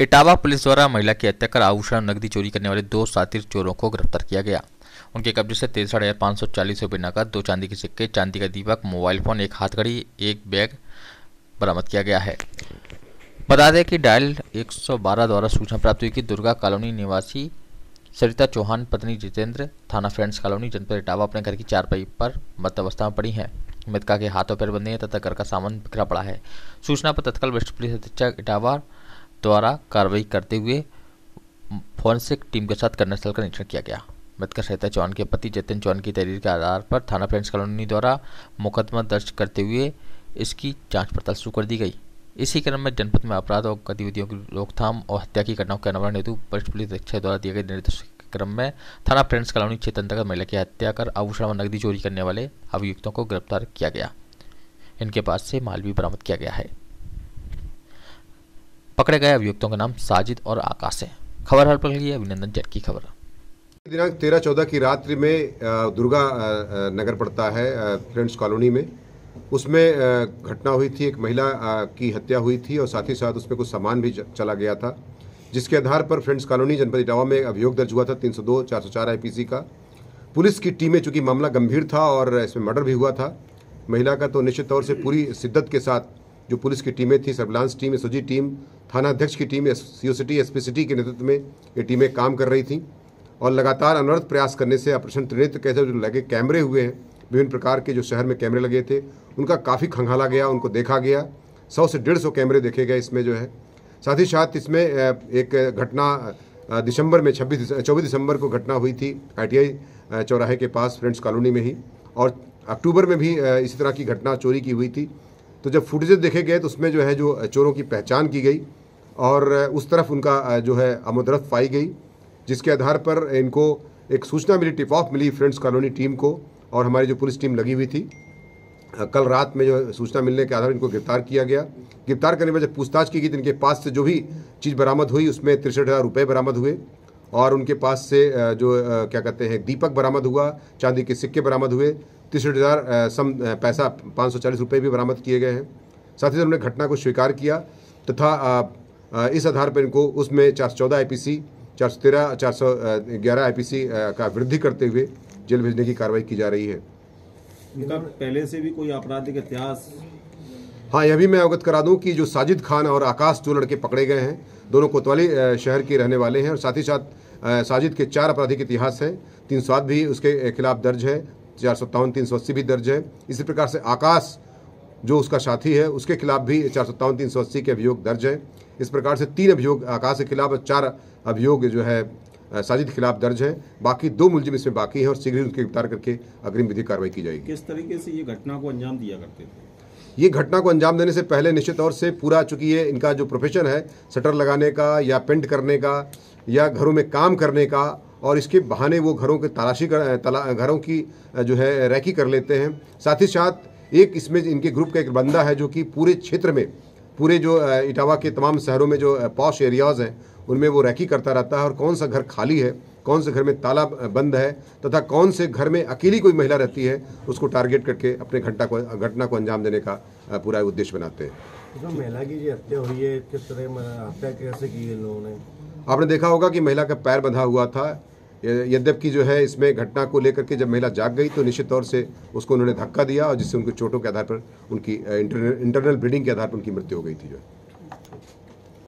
Etawah police द्वारा महिला की हत्या कर आभूषण नकदी चोरी करने वाले दो साथी चोरों को गिरफ्तार किया गया उनके कब्जे से तेरह हजार पाँच सौ चालीस रुपये नकद दो चांदी के सिक्के चांदी का दीपक मोबाइल फ़ोन एक हाथघड़ी एक बैग बरामद किया गया है बता दें कि डायल 112 द्वारा सूचना प्राप्त हुई कि दुर्गा कॉलोनी निवासी सरिता चौहान पत्नी जितेंद्र थाना फ्रेंड्स कॉलोनी जनपद इटावा अपने घर की चारपाई पर मत अवस्था में पड़ी हैं मृतका के हाथों पैर बंधे हैं तथा घर का सामान बिखरा पड़ा है सूचना पर तत्काल वरिष्ठ पुलिस अधीक्षक इटावा द्वारा कार्रवाई करते हुए फॉरेंसिक टीम के साथ करना स्थल का निरीक्षण किया गया मृतक सहिता चौहान के पति जतिन चौहान की तहरीर के आधार पर थाना फ्रेंड्स कॉलोनी द्वारा मुकदमा दर्ज करते हुए इसकी जांच पड़ताल शुरू कर दी गई इसी क्रम में जनपद में अपराध और गतिविधियों की रोकथाम और हत्या की घटनाओं के अनावरण हेतु वरिष्ठ पुलिस अधीक्षक द्वारा दिए गए निर्देश के क्रम में थाना फ्रेंड्स कॉलोनी क्षेत्र अंतर्गत महिला की हत्या कर आभूषण और नकदी चोरी करने वाले अभियुक्तों को गिरफ्तार किया गया इनके पास से माल भी बरामद किया गया है पकड़े गए अभियुक्तों के नाम साजिद और आकाश है खबर हर पल की अभिनंदन जट की खबर दिनांक तेरह चौदह की रात्रि में दुर्गा नगर पड़ता है फ्रेंड्स कॉलोनी में उसमें घटना हुई थी एक महिला की हत्या हुई थी और साथ ही साथ उसमें कुछ सामान भी चला गया था जिसके आधार पर फ्रेंड्स कॉलोनी जनपद इटावा में अभियोग दर्ज हुआ था 302 404 आईपीसी का पुलिस की टीमें चूंकि मामला गंभीर था और इसमें मर्डर भी हुआ था महिला का तो निश्चित तौर से पूरी शिद्दत के साथ जो पुलिस की टीमें थी सर्विलांस टीम एस टीम थाना अध्यक्ष की team C O S city के नेतृत्व में ये टीमें काम कर रही थी और लगातार अनर्थ प्रयास करने से ऑपरेशन त्रिनेत्र कैसे जो लगे कैमरे हुए हैं विभिन्न प्रकार के जो शहर में कैमरे लगे थे उनका काफ़ी खंगाला गया उनको देखा गया सौ से डेढ़ सौ कैमरे देखे गए इसमें जो है साथ ही साथ इसमें एक घटना दिसंबर में छब्बीस चौबीस दिसंबर को घटना हुई थी आईटीआई चौराहे के पास फ्रेंड्स कॉलोनी में ही और अक्टूबर में भी इसी तरह की घटना चोरी की हुई थी तो जब फुटेजेज देखे गए तो उसमें जो है जो चोरों की पहचान की गई और उस तरफ उनका जो है आमदरफ पाई गई जिसके आधार पर इनको एक सूचना मिली टिप ऑफ मिली फ्रेंड्स कॉलोनी टीम को और हमारी जो पुलिस टीम लगी हुई थी कल रात में जो सूचना मिलने के आधार इनको गिरफ्तार किया गया गिरफ्तार करने में जब पूछताछ की गई तो इनके पास से जो भी चीज़ बरामद हुई उसमें तिरसठ हज़ार रुपये बरामद हुए और उनके पास से जो क्या कहते हैं दीपक बरामद हुआ चांदी के सिक्के बरामद हुए तिरसठ हज़ार सम पैसा पाँच सौ चालीस रुपये भी बरामद किए गए हैं साथ ही उन्होंने घटना को स्वीकार किया तथा तो इस आधार पर इनको उसमें चार सौ चौदह आई पी सी चार सौ तेरह चार सौ ग्यारह आई पी सी का वृद्धि करते हुए जेल भेजने की कार्रवाई की जा रही है इनका पहले से भी कोई आपराधिक इतिहास हाँ यह भी मैं अवगत करा दूं कि जो साजिद खान और आकाश जो लड़के पकड़े गए हैं दोनों कोतवाली शहर के रहने वाले हैं और साथ ही साथ साजिद के चार आपराधिक इतिहास हैं तीन स्वाद भी उसके खिलाफ दर्ज है चार सत्तावन तीन सौ अस्सी भी दर्ज है इसी प्रकार से आकाश जो उसका साथी है उसके खिलाफ भी चार सत्तावन तीन सौ अस्सी के अभियोग दर्ज है इस प्रकार से तीन अभियोग आकाश के खिलाफ और चार अभियोग जो है साजिद के खिलाफ दर्ज है बाकी दो मुलजिम इसमें बाकी हैं और शीघ्र ही उनकी गिरफ्तार करके अग्रिम विधि कार्रवाई की जाएगी किस तरीके से ये घटना को अंजाम दिया करते थे ये घटना को अंजाम देने से पहले निश्चित तौर से पूरा चुकी है इनका जो प्रोफेशन है शटर लगाने का या पेंट करने का या घरों में काम करने का और इसके बहाने वो घरों के तलाशी कर तला, घरों की जो है रैकी कर लेते हैं साथ ही साथ एक इसमें इनके ग्रुप का एक बंदा है जो कि पूरे क्षेत्र में पूरे जो इटावा के तमाम शहरों में जो पॉश एरियाज़ हैं उनमें वो रैकी करता रहता है और कौन सा घर खाली है कौन से घर में ताला बंद है तथा कौन से घर में अकेली कोई महिला रहती है उसको टारगेट करके अपने घटना को घटना को अंजाम देने का पूरा उद्देश्य बनाते हैं तो महिला की जो हत्या हुई है किस तरह हत्या कैसे की है लोगों ने आपने देखा होगा कि महिला का पैर बंधा हुआ था यद्यपि जो है इसमें घटना को लेकर के जब महिला जाग गई तो निश्चित तौर से उसको उन्होंने धक्का दिया और जिससे उनके चोटों के आधार पर उनकी इंटरनल ब्लीडिंग के आधार पर उनकी मृत्यु हो गई थी जो है